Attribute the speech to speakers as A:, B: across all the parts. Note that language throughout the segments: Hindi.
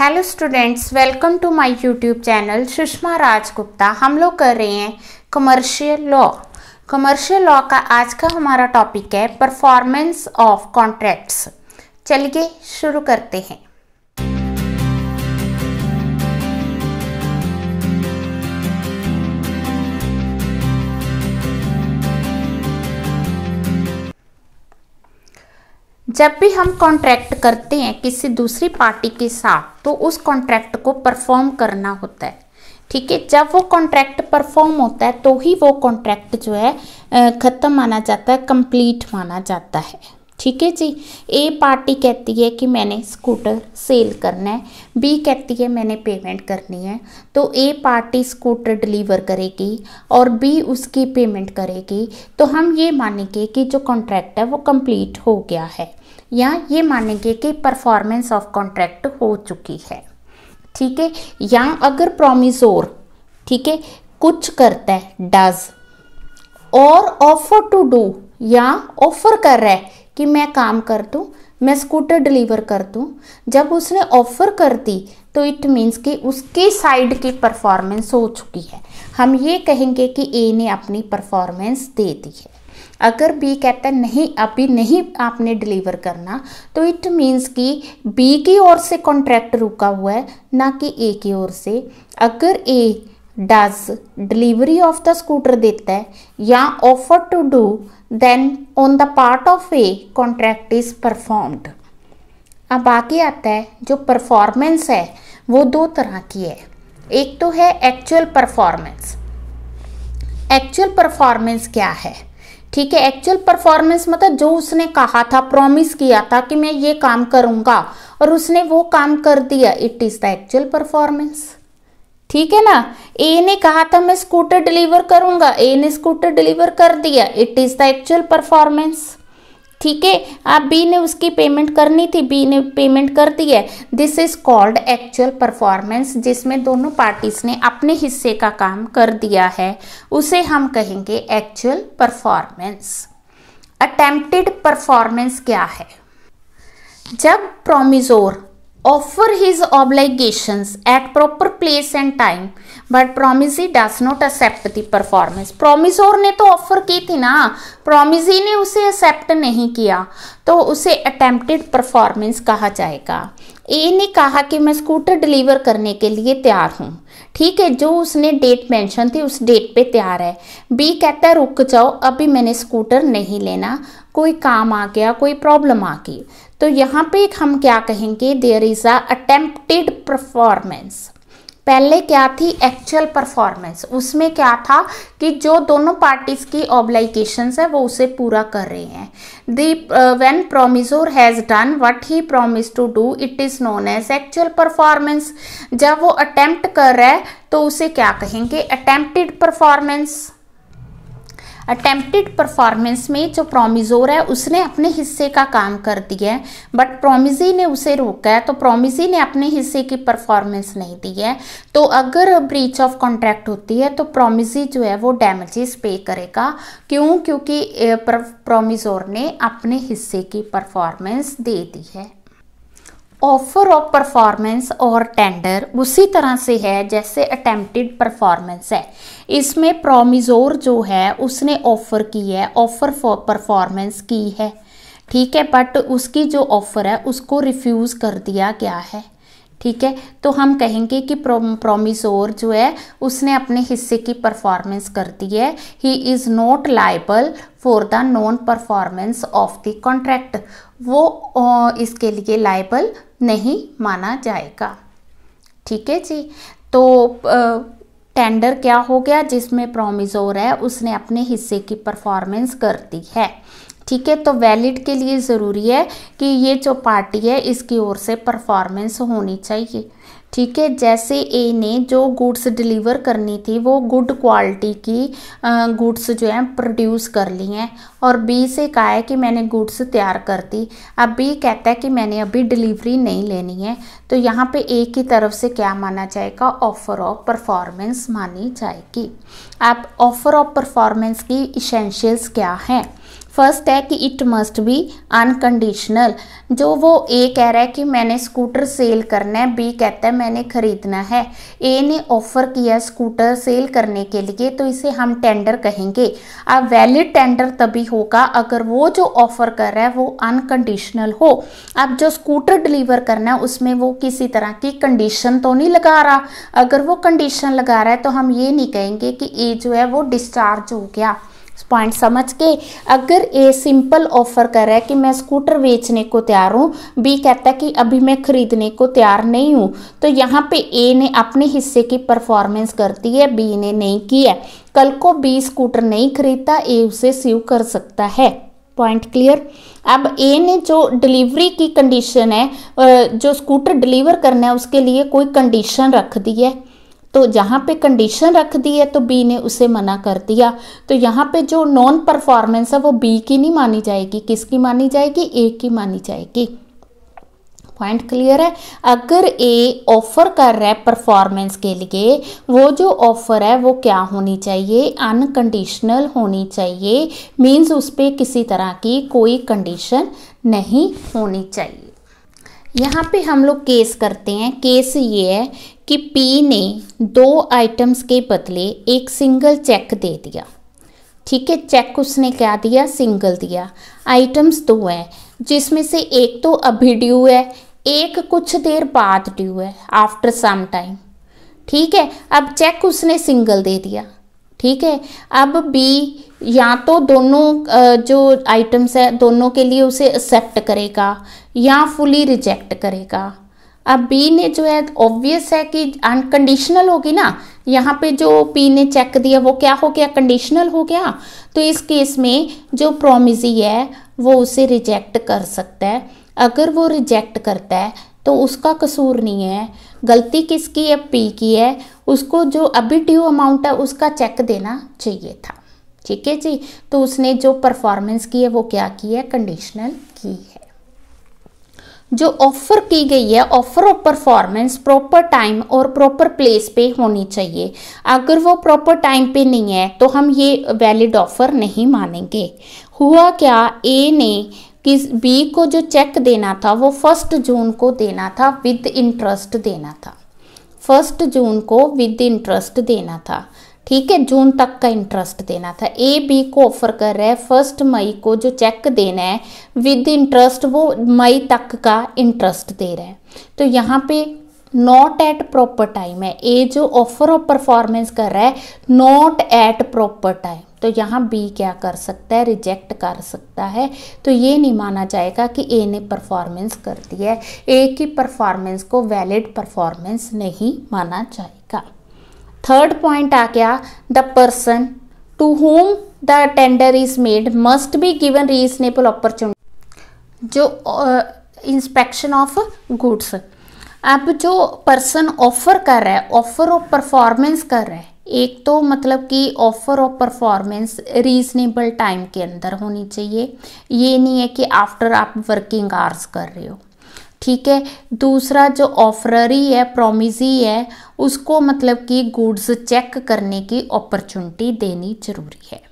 A: hello students welcome to my YouTube channel Sushma Rajgupta हम लोग कर रहे हैं कमर्शियल लॉ कमर्शियल लॉ का आज का हमारा टॉपिक है परफॉर्मेंस ऑफ कॉन्ट्रैक्ट्स चलिए शुरू करते हैं जब भी हम कॉन्ट्रैक्ट करते हैं किसी दूसरी पार्टी के साथ तो उस कॉन्ट्रैक्ट को परफॉर्म करना होता है ठीक है जब वो कॉन्ट्रैक्ट परफॉर्म होता है तो ही वो कॉन्ट्रैक्ट जो है ख़त्म माना जाता है कंप्लीट माना जाता है ठीक है जी ए पार्टी कहती है कि मैंने स्कूटर सेल करना है बी कहती है मैंने पेमेंट करनी है तो ए पार्टी स्कूटर डिलीवर करेगी और बी उसकी पेमेंट करेगी तो हम ये मानेंगे कि जो कॉन्ट्रैक्ट है वो कंप्लीट हो गया है या ये मानेंगे कि परफॉर्मेंस ऑफ कॉन्ट्रैक्ट हो चुकी है ठीक है या अगर प्रोमिजोर ठीक है कुछ करता है डज और ऑफर टू डू या ऑफर कर रहा है कि मैं काम कर दूँ मैं स्कूटर डिलीवर कर दूँ जब उसने ऑफर कर दी तो इट मीन्स कि उसके साइड की परफॉर्मेंस हो चुकी है हम ये कहेंगे कि ए ने अपनी परफॉर्मेंस दे दी है अगर बी कहता है नहीं अभी नहीं आपने डिलीवर करना तो इट मीन्स कि बी की ओर से कॉन्ट्रैक्ट रुका हुआ है ना कि ए की ओर से अगर A does delivery of the scooter देता है या offer to do then on the part of a contract is performed अब आगे आता है जो परफॉर्मेंस है वो दो तरह की है एक तो है एक्चुअल परफॉर्मेंस एक्चुअल परफॉर्मेंस क्या है ठीक है एक्चुअल परफॉर्मेंस मतलब जो उसने कहा था प्रॉमिस किया था कि मैं ये काम करूँगा और उसने वो काम कर दिया it is the actual performance ठीक है ना ए ने कहा था मैं स्कूटर डिलीवर करूँगा ए ने स्कूटर डिलीवर कर दिया it is the actual performance ठीक है आप बी ने उसकी पेमेंट करनी थी बी ने पेमेंट कर दी है this is called actual performance जिसमें दोनों पार्टीज ने अपने हिस्से का काम कर दिया है उसे हम कहेंगे एक्चुअल परफॉर्मेंस अटेम्प्टेड परफॉर्मेंस क्या है जब promisor offer his obligations at proper place and time but promisee does not accept the performance promisor ने तो ऑफर की थी ना प्रोमिजी ने उसे एक्सेप्ट नहीं किया तो उसे अटेम्प्टेड परफॉर्मेंस कहा जाएगा ए ने कहा कि मैं स्कूटर डिलीवर करने के लिए तैयार हूँ ठीक है जो उसने डेट मेंशन थी उस डेट पे तैयार है बी कहता है रुक जाओ अभी मैंने स्कूटर नहीं लेना कोई काम आ गया कोई प्रॉब्लम आ गई तो यहाँ पे हम क्या कहेंगे there is a attempted performance पहले क्या थी एक्चुअल परफॉर्मेंस उसमें क्या था कि जो दोनों पार्टीज की ऑब्लाइकेशंस है वो उसे पूरा कर रहे हैं the when promisor has done what he promise to do it is known as actual performance जब वो अटेम्प्ट कर रहा है तो उसे क्या कहेंगे अटेम्प्टेड परफॉर्मेंस अटेम्प्टेड परफॉर्मेंस में जो प्रोमिजोर है उसने अपने हिस्से का काम कर दिया है बट प्रोमिजी ने उसे रोका है तो प्रोमिजी ने अपने हिस्से की परफॉर्मेंस नहीं दी है तो अगर ब्रीच ऑफ कॉन्ट्रैक्ट होती है तो प्रोमिजी जो है वो डैमेजेस पे करेगा क्यों क्योंकि प्रोमिजोर ने अपने हिस्से की परफॉर्मेंस दे दी है ऑफर ऑफ परफॉर्मेंस और टेंडर उसी तरह से है जैसे अटेम्प्टेड परफॉर्मेंस है इसमें प्रोमिजोर जो है उसने ऑफर की है ऑफर फॉर परफॉर्मेंस की है ठीक है बट उसकी जो ऑफर है उसको रिफ्यूज़ कर दिया गया है ठीक है तो हम कहेंगे कि प्रोमिसोर जो है उसने अपने हिस्से की परफॉर्मेंस कर दी है he is not liable for the non performance of the contract वो इसके लिए लाइबल नहीं माना जाएगा ठीक है जी तो टेंडर क्या हो गया जिसमें प्रोमिजोर है उसने अपने हिस्से की परफॉर्मेंस कर दी है ठीक है तो वैलिड के लिए ज़रूरी है कि ये जो पार्टी है इसकी ओर से परफॉर्मेंस होनी चाहिए ठीक है जैसे ए ने जो गुड्स डिलीवर करनी थी वो गुड क्वालिटी की गुड्स जो हैं प्रोड्यूस कर ली हैं और बी से कहा है कि मैंने गुड्स तैयार कर दी अब बी कहता है कि मैंने अभी डिलीवरी नहीं लेनी है तो यहाँ पे ए की तरफ से क्या माना जाएगा ऑफर ऑफ परफॉर्मेंस मानी जाएगी अब ऑफर ऑफ परफॉर्मेंस की इसेंशियल्स क्या हैं फर्स्ट है कि इट मस्ट बी अनकंडीशनल जो वो ए कह रहा है कि मैंने स्कूटर सेल करना है बी कहता है मैंने खरीदना है ए ने ऑफर किया स्कूटर सेल करने के लिए तो इसे हम टेंडर कहेंगे अब वैलिड टेंडर तभी होगा अगर वो जो ऑफर कर रहा है वो अनकंडीशनल हो अब जो स्कूटर डिलीवर करना है उसमें वो किसी तरह की कंडीशन तो नहीं लगा रहा अगर वो कंडीशन लगा रहा है तो हम ये नहीं कहेंगे कि ए जो है वो डिस्चार्ज हो गया पॉइंट समझ के अगर ए सिंपल ऑफर कर रहा है कि मैं स्कूटर बेचने को तैयार हूँ बी कहता है कि अभी मैं खरीदने को तैयार नहीं हूँ तो यहाँ पे ए ने अपने हिस्से की परफॉर्मेंस करती है बी ने नहीं की है कल को बी स्कूटर नहीं खरीदता ए उसे सीव कर सकता है पॉइंट क्लियर अब ए ने जो डिलीवरी की कंडीशन है जो स्कूटर डिलीवर करना है उसके लिए कोई कंडीशन रख दी है तो जहाँ पे कंडीशन रख दी है तो बी ने उसे मना कर दिया तो यहाँ पे जो नॉन परफॉर्मेंस है वो बी की नहीं मानी जाएगी किसकी मानी जाएगी ए की मानी जाएगी पॉइंट क्लियर है अगर ए ऑफर कर रहा है परफॉर्मेंस के लिए वो जो ऑफर है वो क्या होनी चाहिए अनकंडीशनल होनी चाहिए मीन्स उस पर किसी तरह की कोई कंडीशन नहीं होनी चाहिए यहाँ पे हम लोग केस करते हैं केस ये है कि पी ने दो आइटम्स के बदले एक सिंगल चेक दे दिया ठीक है चेक उसने क्या दिया सिंगल दिया आइटम्स दो है जिसमें से एक तो अभी ड्यू है एक कुछ देर बाद ड्यू है आफ्टर सम टाइम ठीक है अब चेक उसने सिंगल दे दिया ठीक है अब बी या तो दोनों जो आइटम्स है दोनों के लिए उसे एक्सेप्ट करेगा या फुली रिजेक्ट करेगा अब बी ने जो है ऑब्वियस है कि अनकंडीशनल होगी ना यहाँ पे जो पी ने चेक दिया वो क्या हो गया कंडीशनल हो गया तो इस केस में जो प्रोमिजी है वो उसे रिजेक्ट कर सकता है अगर वो रिजेक्ट करता है तो उसका कसूर नहीं है गलती किसकी है पी की है उसको जो अभी ड्यू अमाउंट है उसका चेक देना चाहिए था ठीक है जी तो उसने जो परफॉर्मेंस की है वो क्या की है कंडीशनल की जो ऑफ़र की गई है offer of performance proper time और प्रॉपर प्लेस पे होनी चाहिए अगर वो प्रॉपर टाइम पे नहीं है तो हम ये वैलिड ऑफ़र नहीं मानेंगे हुआ क्या ए ने किस बी को जो चेक देना था वो फर्स्ट जून को देना था विद इंटरेस्ट देना था फर्स्ट जून को विद इंटरेस्ट देना था ठीक है जून तक का इंटरेस्ट देना था ए बी को ऑफर कर रहा है फर्स्ट मई को जो चेक देना है विद इंटरेस्ट वो मई तक का इंटरेस्ट दे रहा है तो यहाँ पे नॉट एट प्रॉपर टाइम है ए जो ऑफर और परफॉर्मेंस कर रहा है नॉट एट प्रॉपर टाइम तो यहाँ बी क्या कर सकता है रिजेक्ट कर सकता है तो ये नहीं माना जाएगा कि ए ने परफॉर्मेंस कर दी है ए की परफॉर्मेंस को वैलिड परफॉर्मेंस नहीं माना जाएगा थर्ड पॉइंट आ गया the person to whom the tender is made must be given reasonable opportunity जो इंस्पेक्शन ऑफ गुड्स अब जो पर्सन ऑफर कर रहा है ऑफर ऑफ परफॉर्मेंस कर रहा है एक तो मतलब कि offer of performance reasonable time के अंदर होनी चाहिए ये नहीं है कि आफ्टर आप वर्किंग आवर्स कर रहे हो ठीक है दूसरा जो ऑफररी है प्रोमिजी है उसको मतलब कि गुड्स चेक करने की अपॉर्चुनिटी देनी ज़रूरी है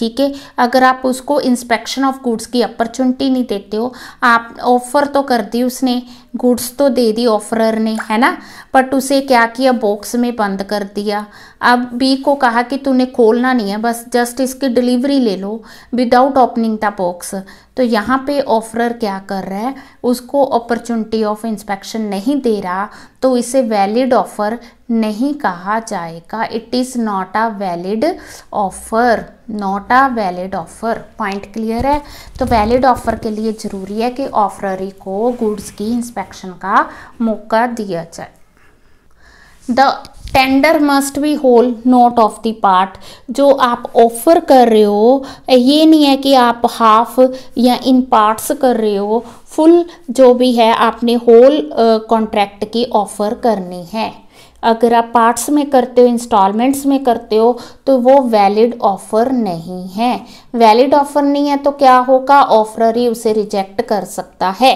A: ठीक है अगर आप उसको इंस्पेक्शन ऑफ गुड्स की अपॉर्चुनिटी नहीं देते हो आप ऑफ़र तो कर दी उसने गुड्स तो दे दी ऑफरर ने है ना बट उसे क्या किया बॉक्स में बंद कर दिया अब बी को कहा कि तूने खोलना नहीं है बस जस्ट इसकी डिलीवरी ले लो विदाउट ओपनिंग द बॉक्स तो यहाँ पे ऑफरर क्या कर रहा है उसको अपॉर्चुनिटी ऑफ इंस्पेक्शन नहीं दे रहा तो इसे वैलिड ऑफ़र नहीं कहा जाएगा it is not a valid offer not a valid offer point clear है तो वैलिड ऑफ़र के लिए ज़रूरी है कि ऑफररी को गुड्स की इंस्पेक्शन का मौका दिया जाए the tender must be whole not of the part जो आप ऑफ़र कर रहे हो ये नहीं है कि आप हाफ या इन पार्ट्स कर रहे हो फुल जो भी है आपने होल कॉन्ट्रैक्ट की ऑफ़र करनी है अगर आप पार्ट्स में करते हो इंस्टॉलमेंट्स में करते हो तो वो वैलिड ऑफ़र नहीं है वैलिड ऑफ़र नहीं है तो क्या होगा ऑफरर ही उसे रिजेक्ट कर सकता है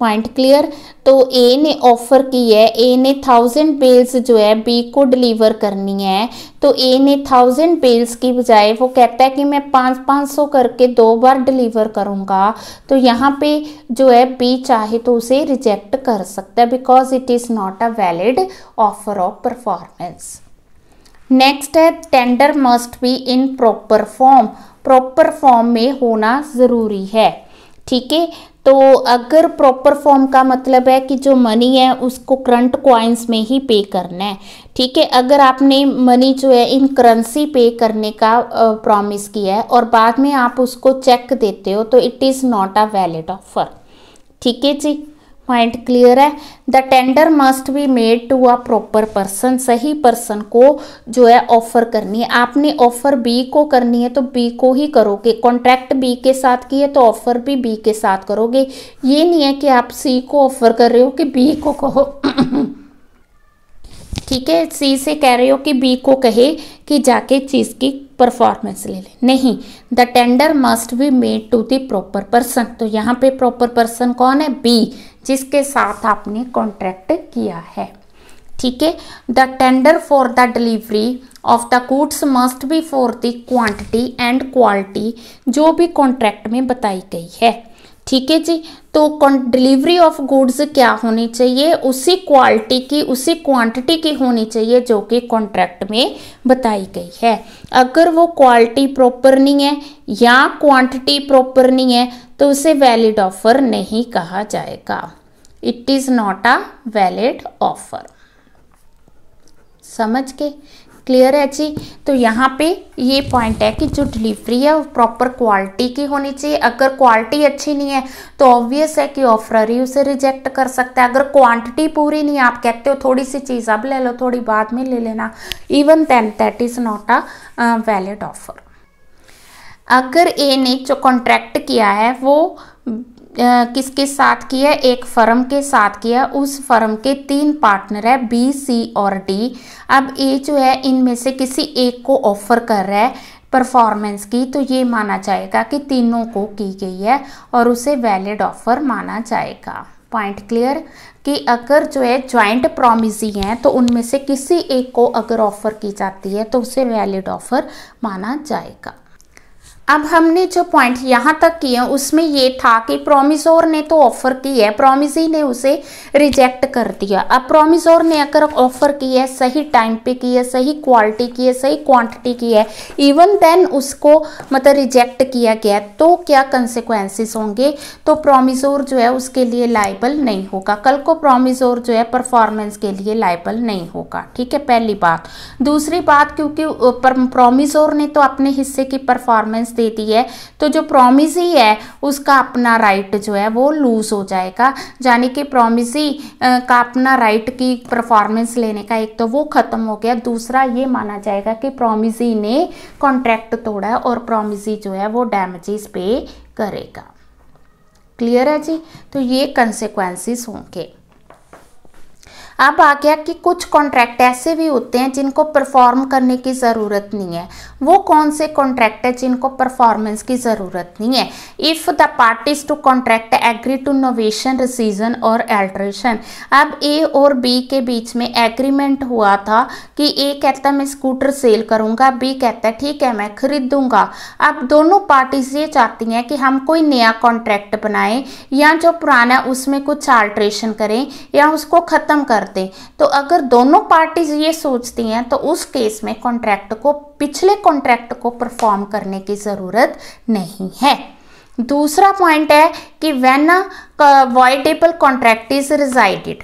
A: पॉइंट क्लियर तो ए ने ऑफर की है ए ने थाउजेंड बेल्स जो है बी को डिलीवर करनी है तो ए ने थाउजेंड बेल्स की बजाय वो कहता है कि मैं पाँच पाँच सौ करके दो बार डिलीवर करूँगा तो यहाँ पे जो है बी चाहे तो उसे रिजेक्ट कर सकता है because it is not a valid offer of performance next है tender must be in proper form proper form में होना ज़रूरी है ठीक है तो अगर प्रॉपर फॉर्म का मतलब है कि जो मनी है उसको करंट क्वाइंस में ही पे करना है ठीक है अगर आपने मनी जो है इन करेंसी पे करने का प्रॉमिस किया है और बाद में आप उसको चेक देते हो तो it is not a valid offer ठीक है जी पॉइंट क्लियर है the tender must be made to a proper person सही पर्सन को जो है ऑफर करनी है आपने ऑफर बी को करनी है तो बी को ही करोगे कॉन्ट्रैक्ट बी के साथ की है तो ऑफर भी बी के साथ करोगे ये नहीं है कि आप सी को ऑफर कर रहे हो कि बी को कहो ठीक है सी से कह रहे हो कि बी को कहे कि जाके चीज़ की परफॉर्मेंस ले ले नहीं the tender must be made to the proper person तो यहाँ पे प्रॉपर पर्सन कौन है बी जिसके साथ आपने कॉन्ट्रैक्ट किया है ठीक है the tender for the delivery of the goods must be for the quantity and quality जो भी कॉन्ट्रैक्ट में बताई गई है ठीक है जी तो डिलीवरी ऑफ गुड्स क्या होनी चाहिए उसी क्वालिटी की उसी क्वांटिटी की होनी चाहिए जो कि कॉन्ट्रैक्ट में बताई गई है अगर वो क्वालिटी प्रॉपर नहीं है या क्वांटिटी प्रॉपर नहीं है तो उसे वैलिड ऑफर नहीं कहा जाएगा it is not a valid offer समझ के क्लियर है जी तो यहाँ पे ये पॉइंट है कि जो डिलीवरी है वो प्रॉपर क्वालिटी की होनी चाहिए अगर क्वालिटी अच्छी नहीं है तो ऑब्वियस है कि ऑफर ही उसे रिजेक्ट कर सकता है अगर क्वांटिटी पूरी नहीं आप कहते हो थोड़ी सी चीज़ अब ले लो थोड़ी बाद में ले लेना even then that is not a valid offer अगर ए ने जो कॉन्ट्रैक्ट किया है वो किसके साथ किया एक फर्म के साथ किया उस फर्म के तीन पार्टनर है बी सी और डी अब ए जो है इनमें से किसी एक को ऑफर कर रहा है परफॉर्मेंस की तो ये माना जाएगा कि तीनों को की गई है और उसे वैलिड ऑफर माना जाएगा पॉइंट क्लियर कि अगर जो है ज्वाइंट प्रॉमिसी हैं तो उनमें से किसी एक को अगर ऑफ़र की जाती है तो उसे वैलिड ऑफ़र माना जाएगा अब हमने जो पॉइंट यहाँ तक किए उसमें ये था कि प्रोमिज़ोर ने तो ऑफ़र की है प्रोमिजी ने उसे रिजेक्ट कर दिया अब प्रोमिज़ोर ने अगर ऑफ़र की है सही टाइम पे की है सही क्वालिटी की है सही क्वांटिटी की है इवन देन उसको मतलब रिजेक्ट किया गया तो क्या कंसिक्वेंसेस होंगे तो प्रोमिज़ोर जो है उसके लिए लाइबल नहीं होगा कल को प्रोमिजोर जो है परफॉर्मेंस के लिए लाइबल नहीं होगा ठीक है पहली बात दूसरी बात क्योंकि प्रोमिज़ोर ने तो अपने हिस्से की परफॉर्मेंस देती है तो जो प्रोमिजी है उसका अपना राइट जो है वो लूज़ हो जाएगा यानी कि प्रोमिजी का अपना राइट की परफॉर्मेंस लेने का एक तो वो ख़त्म हो गया दूसरा ये माना जाएगा कि प्रोमिजी ने कॉन्ट्रैक्ट तोड़ा और प्रोमिजी जो है वो डैमेजेस पे करेगा क्लियर है जी तो ये कंसिक्वेंसिस होंगे अब आ गया कि कुछ कॉन्ट्रैक्ट ऐसे भी होते हैं जिनको परफॉर्म करने की ज़रूरत नहीं है वो कौन से कॉन्ट्रैक्ट है जिनको परफॉर्मेंस की ज़रूरत नहीं है if the parties to contract agree to novation rescission और एल्ट्रेशन अब ए और बी के बीच में एग्रीमेंट हुआ था कि ए कहता मैं स्कूटर सेल करूँगा बी कहता है ठीक है मैं खरीदूँगा अब दोनों पार्टीज ये चाहती हैं कि हम कोई नया कॉन्ट्रैक्ट बनाएं या जो पुराना उसमें कुछ आल्ट्रेशन करें या उसको ख़त्म कर करते तो अगर दोनों पार्टीज ये सोचती हैं तो उस केस में कॉन्ट्रैक्ट को पिछले कॉन्ट्रैक्ट को परफॉर्म करने की ज़रूरत नहीं है दूसरा पॉइंट है कि when voidable contract is rescinded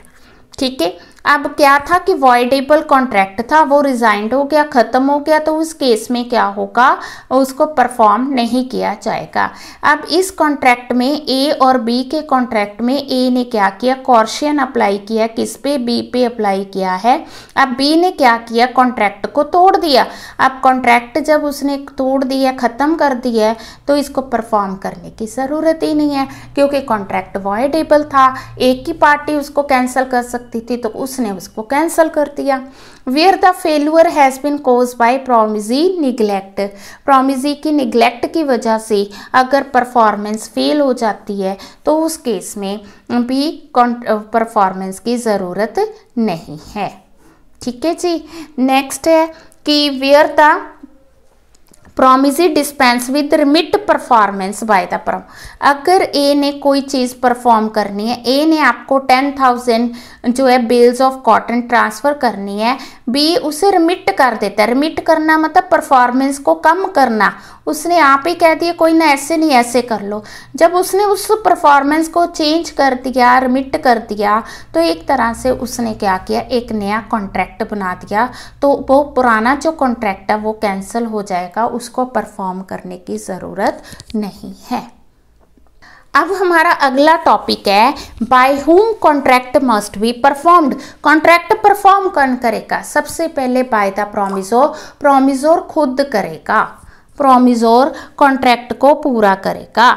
A: ठीक है अब क्या था कि वॉयडेबल कॉन्ट्रैक्ट था वो रिजाइंड हो गया ख़त्म हो गया तो उस केस में क्या होगा उसको परफॉर्म नहीं किया जाएगा अब इस कॉन्ट्रैक्ट में ए और बी के कॉन्ट्रैक्ट में ए ने क्या किया कॉर्शियन अप्लाई किया किस पे बी पे अप्लाई किया है अब बी ने क्या किया कॉन्ट्रैक्ट को तोड़ दिया अब कॉन्ट्रैक्ट जब उसने तोड़ दिया ख़त्म कर दिया है तो इसको परफॉर्म करने की ज़रूरत ही नहीं है क्योंकि कॉन्ट्रैक्ट वॉयडेबल था एक ही पार्टी उसको कैंसिल कर सकती थी तो उस उसने उसको कैंसिल कर दिया where the failure has been caused by promisee neglect promisee की निगलेक्ट की वजह से अगर परफॉर्मेंस फेल हो जाती है तो उस केस में भी परफॉर्मेंस की ज़रूरत नहीं है ठीक है जी नेक्स्ट है कि where the promisee dispense with remit performance by the promisor अगर ए ने कोई चीज़ परफॉर्म करनी है ए ने आपको टेन थाउजेंड जो है बिल्स ऑफ कॉटन ट्रांसफ़र करनी है बी उसे रिमिट कर देता है रिमिट करना मतलब परफॉर्मेंस को कम करना उसने आप ही कह दिया कोई ना ऐसे नहीं ऐसे कर लो जब उसने उस परफॉर्मेंस को चेंज कर दिया रिमिट कर दिया तो एक तरह से उसने क्या किया एक नया कॉन्ट्रैक्ट बना दिया तो वो पुराना जो कॉन्ट्रैक्ट है वो कैंसिल हो जाएगा उस उसको परफॉर्म करने की ज़रूरत नहीं है अब हमारा अगला टॉपिक है by whom contract must be performed contract perform कौन करेगा सबसे पहले बाय द प्रोमिजोर प्रोमिजोर खुद करेगा प्रोमिजोर कॉन्ट्रैक्ट को पूरा करेगा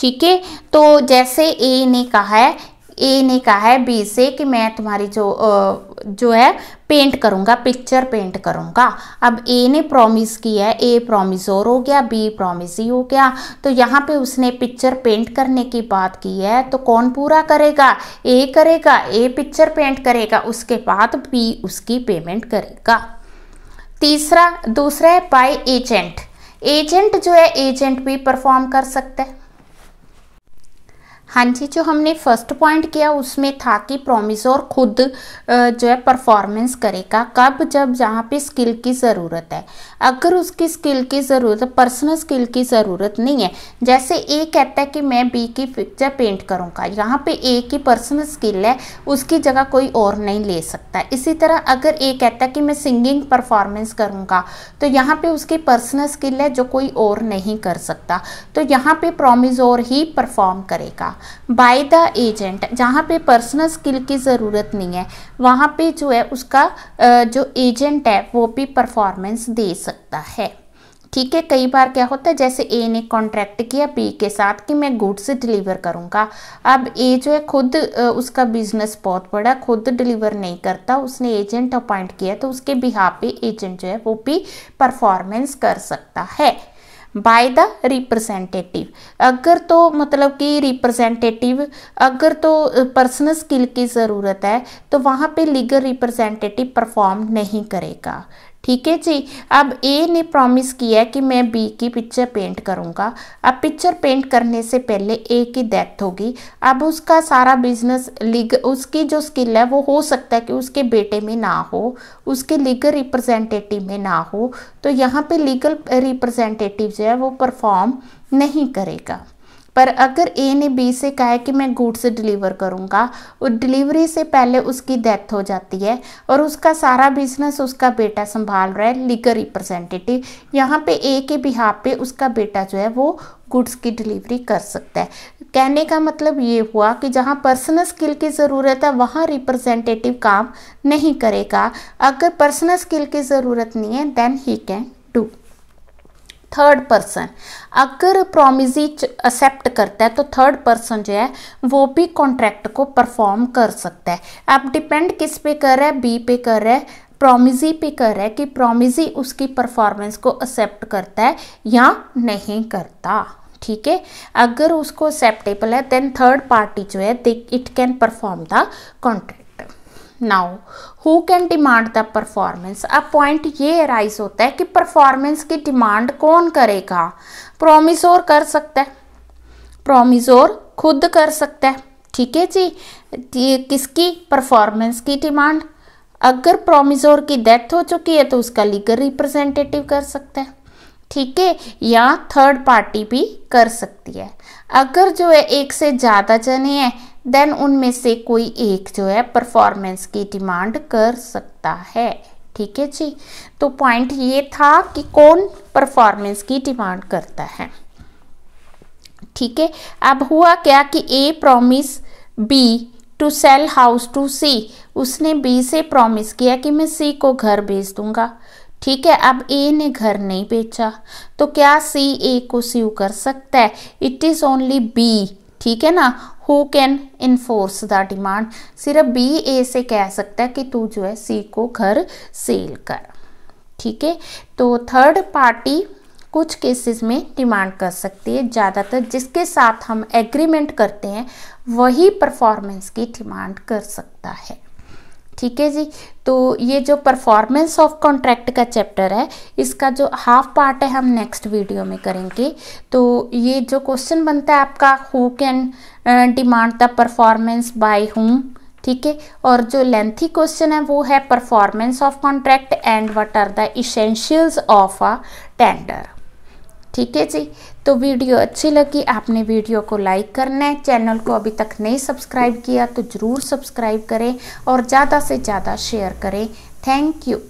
A: ठीक है तो जैसे ए ने कहा है ए ने कहा है बी से कि मैं तुम्हारी जो जो है पेंट करूँगा पिक्चर पेंट करूँगा अब ए ने प्रॉमिस किया है ए प्रॉमिस और हो गया बी प्रॉमिस ही हो गया तो यहाँ पे उसने पिक्चर पेंट करने की बात की है तो कौन पूरा करेगा ए करेगा ए पिक्चर पेंट करेगा उसके बाद बी उसकी पेमेंट करेगा तीसरा दूसरा है बाई एजेंट एजेंट जो है एजेंट भी परफॉर्म कर सकता है हाँ जी जो हमने फर्स्ट पॉइंट किया उसमें था कि प्रोमिसोर खुद जो है परफॉर्मेंस करेगा कब जब जहाँ पे स्किल की ज़रूरत है अगर उसकी स्किल की ज़रूरत पर्सनल स्किल की ज़रूरत नहीं है जैसे ए कहता है कि मैं बी की पिक्चर पेंट करूँगा यहाँ पे ए की पर्सनल स्किल है उसकी जगह कोई और नहीं ले सकता इसी तरह अगर ए कहता है कि मैं सिंगिंग परफॉर्मेंस करूँगा तो यहाँ पर उसकी पर्सनल स्किल है जो कोई और नहीं कर सकता तो यहाँ पर प्रोमिसोर ही परफॉर्म करेगा बाय द एजेंट जहाँ पे पर्सनल स्किल की ज़रूरत नहीं है वहाँ पे जो है उसका जो एजेंट है वो भी परफॉर्मेंस दे सकता है ठीक है कई बार क्या होता है जैसे ए ने कॉन्ट्रैक्ट किया बी के साथ कि मैं गुड्स डिलीवर करूँगा अब ए जो है खुद उसका बिजनेस बहुत बड़ा खुद डिलीवर नहीं करता उसने एजेंट अपॉइंट किया तो उसके बिहा पे एजेंट जो है वो भी परफॉर्मेंस कर सकता है बाय द रिप्रजेंटेटिव अगर तो मतलब कि रिप्रजेंटेटिव अगर तो पर्सनल स्किल की ज़रूरत है तो वहाँ पे लीगल रिप्रजेंटेटिव परफॉर्म नहीं करेगा ठीक है जी अब ए ने प्रॉमिस किया कि मैं बी की पिक्चर पेंट करूँगा अब पिक्चर पेंट करने से पहले ए की डेथ होगी अब उसका सारा बिजनेस लीग उसकी जो स्किल है वो हो सकता है कि उसके बेटे में ना हो उसके लीगल रिप्रेजेंटेटिव में ना हो तो यहाँ पे लीगल रिप्रेजेंटेटिव जो है वो परफॉर्म नहीं करेगा पर अगर ए ने बी से कहा है कि मैं गुड्स डिलीवर करूँगा और डिलीवरी से पहले उसकी डेथ हो जाती है और उसका सारा बिजनेस उसका बेटा संभाल रहा है लीगल रिप्रेजेंटेटिव यहाँ पे ए के बिहार पे उसका बेटा जो है वो गुड्स की डिलीवरी कर सकता है कहने का मतलब ये हुआ कि जहाँ पर्सनल स्किल की ज़रूरत है वहाँ रिप्रजेंटेटिव काम नहीं करेगा अगर पर्सनल स्किल की ज़रूरत नहीं है then he can do third person अगर प्रोमिजी एक्सेप्ट करता है तो थर्ड पर्सन जो है वो भी कॉन्ट्रैक्ट को परफॉर्म कर सकता है अब डिपेंड किस पे कर रहा है बी पे कर रहा है प्रोमिजी पे कर रहा है कि प्रोमिजी उसकी परफॉर्मेंस को एक्सेप्ट करता है या नहीं करता ठीक है अगर उसको एक्सेप्टेबल है देन थर्ड पार्टी जो है it can perform the contract now who can demand the performance अब पॉइंट ये राइज होता है कि परफॉर्मेंस की डिमांड कौन करेगा प्रोमिसोर कर सकता है प्रोमिसोर खुद कर सकता है ठीक है जी किसकी परफॉर्मेंस की डिमांड अगर प्रोमिसोर की डेथ हो चुकी है तो उसका लीगल रिप्रेजेंटेटिव कर सकता है ठीक है या थर्ड पार्टी भी कर सकती है अगर जो है एक से ज़्यादा जने हैं देन उनमें से कोई एक जो है परफॉर्मेंस की डिमांड कर सकता है ठीक है जी तो पॉइंट ये था कि कौन परफॉर्मेंस की डिमांड करता है ठीक है अब हुआ क्या कि A promise B to sell house to C उसने बी से प्रॉमिस किया कि मैं सी को घर बेच दूंगा ठीक है अब ए ने घर नहीं बेचा तो क्या सी ए को स्यू कर सकता है इट इज़ ओनली बी ठीक है ना who can enforce the demand सिर्फ बी ए से कह सकता है कि तू जो है सी को घर सेल कर ठीक है तो थर्ड पार्टी कुछ केसेस में डिमांड कर सकती है ज़्यादातर जिसके साथ हम एग्रीमेंट करते हैं वही परफॉर्मेंस की डिमांड कर सकता है ठीक है जी तो ये जो परफॉर्मेंस ऑफ कॉन्ट्रैक्ट का चैप्टर है इसका जो हाफ पार्ट है हम नेक्स्ट वीडियो में करेंगे तो ये जो क्वेश्चन बनता है आपका who can demand the performance by whom ठीक है और जो लेंथी क्वेश्चन है वो है performance of contract and what are the essentials of a tender ठीक है जी तो वीडियो अच्छी लगी आपने वीडियो को लाइक करना है चैनल को अभी तक नहीं सब्सक्राइब किया तो ज़रूर सब्सक्राइब करें और ज़्यादा से ज़्यादा शेयर करें थैंक यू